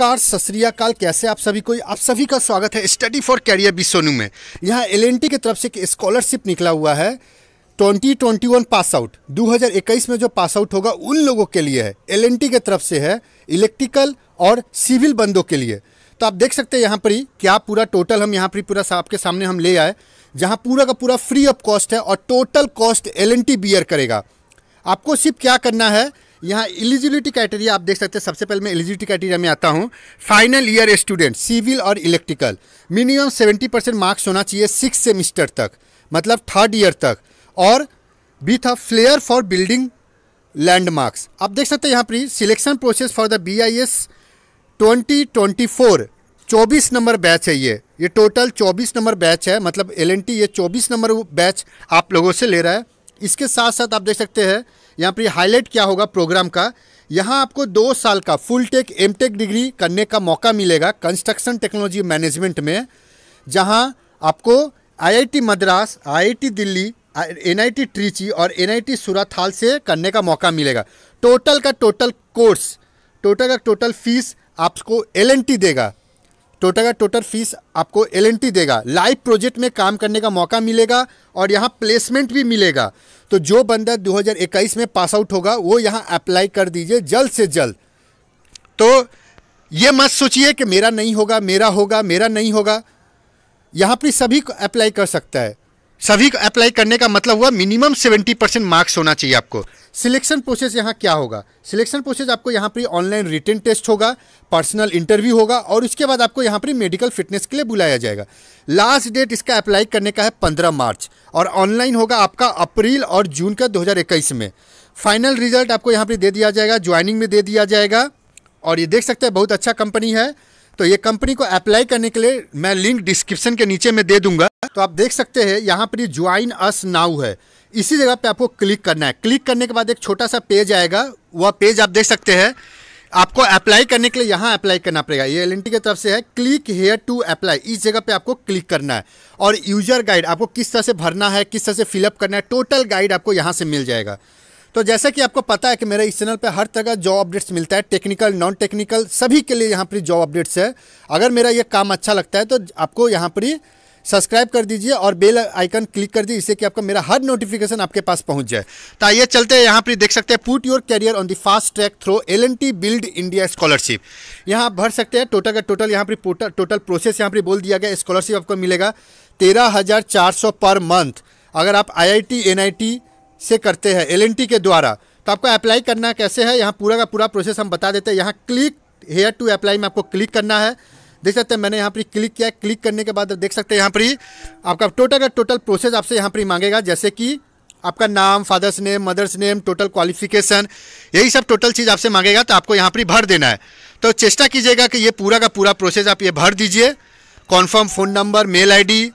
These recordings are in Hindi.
नमस्कार सतरियाकाल कैसे आप सभी को आप सभी का स्वागत है स्टडी फॉर कैरियर बिसोनू में यहाँ एल की तरफ से एक स्कॉलरशिप निकला हुआ है 2021 पास आउट 2021 में जो पास आउट होगा उन लोगों के लिए है एल की तरफ से है इलेक्ट्रिकल और सिविल बंदों के लिए तो आप देख सकते हैं यहाँ पर ही क्या पूरा टोटल हम यहाँ पर पूरा आपके सामने हम ले आए जहाँ पूरा का पूरा फ्री ऑफ कॉस्ट है और टोटल कॉस्ट एल बी करेगा आपको सिर्फ क्या करना है यहाँ एलिजिबिलिटी क्राइटेरिया आप देख सकते हैं सबसे पहले मैं एलिजिबिलिटी क्राइटेरिया में आता हूँ फाइनल ईयर स्टूडेंट सिविल और electrical minimum seventy percent marks होना चाहिए सिक्स सेमिस्टर तक मतलब थर्ड ईयर तक और बी था फ्लेयर फॉर बिल्डिंग लैंडमार्क्स आप देख सकते हैं यहाँ पर selection process for the B I S twenty twenty four चौबीस नंबर बैच है ये ये टोटल चौबीस नंबर बैच है मतलब एल ये चौबीस नंबर बैच आप लोगों से ले रहा है इसके साथ साथ आप देख सकते हैं यहाँ पर हाईलाइट क्या होगा प्रोग्राम का यहाँ आपको दो साल का full tech M tech degree करने का मौका मिलेगा कंस्ट्रक्शन टेक्नोलॉजी मैनेजमेंट में जहाँ आपको IIT Madras IIT Delhi NIT Trichy और एनआईटी सुराथाल से करने का मौका मिलेगा टोटल का टोटल कोर्स टोटल का टोटल फीस आपको एलएनटी देगा टोटल का टोटल फीस आपको एल देगा लाइव प्रोजेक्ट में काम करने का मौका मिलेगा और यहाँ प्लेसमेंट भी मिलेगा तो जो बंदा 2021 में पास आउट होगा वो यहाँ अप्लाई कर दीजिए जल्द से जल्द तो ये मत सोचिए कि मेरा नहीं होगा मेरा होगा मेरा नहीं होगा यहाँ पर सभी अप्लाई कर सकता है सभी को अप्लाई करने का मतलब हुआ मिनिमम 70 परसेंट मार्क्स होना चाहिए आपको सिलेक्शन प्रोसेस यहाँ क्या होगा सिलेक्शन प्रोसेस आपको यहाँ पर ऑनलाइन रिटर्न टेस्ट होगा पर्सनल इंटरव्यू होगा और उसके बाद आपको यहाँ पर मेडिकल फिटनेस के लिए बुलाया जाएगा लास्ट डेट इसका अप्लाई करने का है 15 मार्च और ऑनलाइन होगा आपका अप्रैल और जून का दो में फाइनल रिजल्ट आपको यहाँ पर दे दिया जाएगा ज्वाइनिंग में दे दिया जाएगा और ये देख सकते हैं बहुत अच्छा कंपनी है तो ये कंपनी को अप्लाई करने के लिए मैं लिंक डिस्क्रिप्शन के नीचे में दे दूंगा तो आप देख सकते हैं यहाँ पर ज्वाइन अस नाउ है इसी जगह पे आपको क्लिक करना है क्लिक करने के बाद एक छोटा सा पेज आएगा वह पेज आप देख सकते हैं आपको अप्लाई करने के लिए यहाँ अप्लाई करना पड़ेगा ये एल की तरफ से है क्लिक हेयर टू अप्लाई इस जगह पे आपको क्लिक करना है और यूजर गाइड आपको किस तरह से भरना है किस तरह से फिलअप करना है टोटल गाइड आपको यहाँ से मिल जाएगा तो जैसा कि आपको पता है कि मेरे इस चैनल पे हर तरह का जॉब अपडेट्स मिलता है टेक्निकल नॉन टेक्निकल सभी के लिए यहाँ पर जॉब अपडेट्स है अगर मेरा ये काम अच्छा लगता है तो आपको यहाँ पर सब्सक्राइब कर दीजिए और बेल आइकन क्लिक कर दीजिए इससे कि आपका मेरा हर नोटिफिकेशन आपके पास पहुंच जाए तो आइए चलते हैं यहाँ पर देख सकते हैं put your career on the fast track through L N T build India scholarship यहाँ आप भर सकते हैं टोटल का टोटल यहाँ पर टोटल प्रोसेस यहाँ पर बोल दिया गया स्कॉलरशिप आपको मिलेगा तेरह हज़ार चार सौ पर मंथ अगर आप I I T N I T से करते हैं एल के द्वारा तो आपको अप्लाई करना कैसे है यहाँ पूरा का पूरा प्रोसेस हम बता देते हैं यहाँ क्लिक हेयर टू अप्लाई में आपको क्लिक करना है देख सकते हैं मैंने यहाँ पर क्लिक किया क्लिक करने के बाद देख सकते हैं यहाँ पर ही आपका टोटल का टोटल प्रोसेस आपसे यहाँ पर मांगेगा जैसे कि आपका नाम father's name mother's name total qualification यही सब टोटल चीज़ आपसे मांगेगा तो आपको यहाँ पर भर देना है तो चेष्टा कीजिएगा कि ये पूरा का पूरा प्रोसेस आप ये भर दीजिए confirm phone number mail I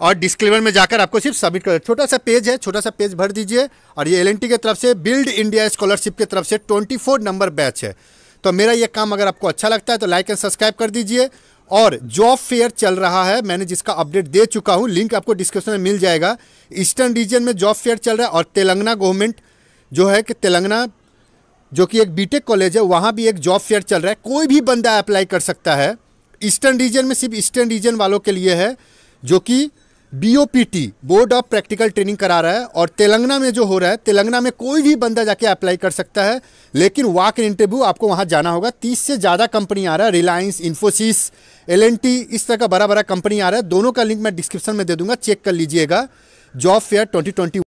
और डिस्क्लेमर में जाकर आपको सिर्फ सबमिट कर छोटा सा पेज है छोटा सा पेज भर दीजिए और ये एल की तरफ से बिल्ड इंडिया स्कॉलरशिप की तरफ से ट्वेंटी नंबर बैच है तो मेरा ये काम अगर आपको अच्छा लगता है तो लाइक एंड सब्सक्राइब कर दीजिए और जॉब फेयर चल रहा है मैंने जिसका अपडेट दे चुका हूँ लिंक आपको डिस्क्रिप्शन में मिल जाएगा ईस्टर्न रीजन में जॉब फेयर चल रहा है और तेलंगाना गवर्नमेंट जो है कि तेलंगाना जो कि एक बीटेक कॉलेज है वहाँ भी एक जॉब फेयर चल रहा है कोई भी बंदा अप्लाई कर सकता है ईस्टर्न रीजन में सिर्फ ईस्टर्न रीजन वालों के लिए है जो कि BOPT board of practical training करा रहा है और तेलंगाना में जो हो रहा है तेलंगाना में कोई भी बंदा जाके अप्लाई कर सकता है लेकिन वाक इंटरव्यू आपको वहाँ जाना होगा तीस से ज़्यादा कंपनी आ रहा है रिलायंस इन्फोसिस एल इस तरह का बड़ा बड़ा कंपनी आ रहा है दोनों का लिंक मैं डिस्क्रिप्शन में दे दूंगा चेक कर लीजिएगा जॉब फेयर ट्वेंटी